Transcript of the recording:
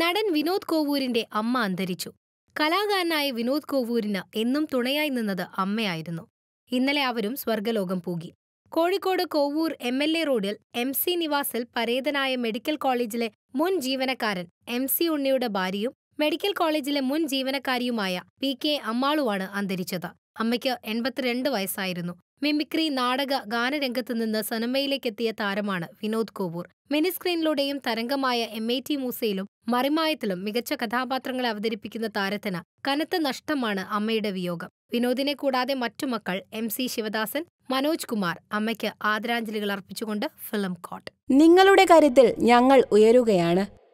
നടൻ വിനോദ് കോവൂരിന്റെ അമ്മ അന്തരിച്ചു കലാകാരനായ വിനോദ് കോവൂരിന് എന്നും തുണയായി നിന്നത് അമ്മയായിരുന്നു ഇന്നലെ അവരും സ്വർഗലോകം പൂകി Kozhikode Kovoor M L A റോഡിൽ എം സി നിവാസിൽ പരേതനായ മെഡിക്കൽ കോളേജിലെ മുൻ ജീവനക്കാരൻ എം സി ഉണ്ണിയുടെ ഭാര്യയും മെഡിക്കൽ കോളേജിലെ മുൻ ജീവനക്കാരിയുമായ പി കെ അമ്മാളുവാണ് അന്തരിച്ചത് അമ്മയ്ക്ക് എൺപത്തിരണ്ട് വയസ്സായിരുന്നു മിമിക്രി നാടക ഗാനരംഗത്ത് നിന്ന് സിനിമയിലേക്കെത്തിയ താരമാണ് വിനോദ് കോവൂർ മിനിസ്ക്രീനിലൂടെയും തരംഗമായ എം ഐ ടി മൂസയിലും മറിമായത്തിലും മികച്ച കഥാപാത്രങ്ങളെ അവതരിപ്പിക്കുന്ന താരത്തിന് കനത്ത നഷ്ടമാണ് അമ്മയുടെ വിയോഗം വിനോദിനെ കൂടാതെ മറ്റു മക്കൾ എം സി ശിവദാസൻ മനോജ് കുമാർ അമ്മയ്ക്ക് ആദരാഞ്ജലികൾ അർപ്പിച്ചുകൊണ്ട് ഫിലിം കോട്ട് നിങ്ങളുടെ കാര്യത്തിൽ ഞങ്ങൾ ഉയരുകയാണ്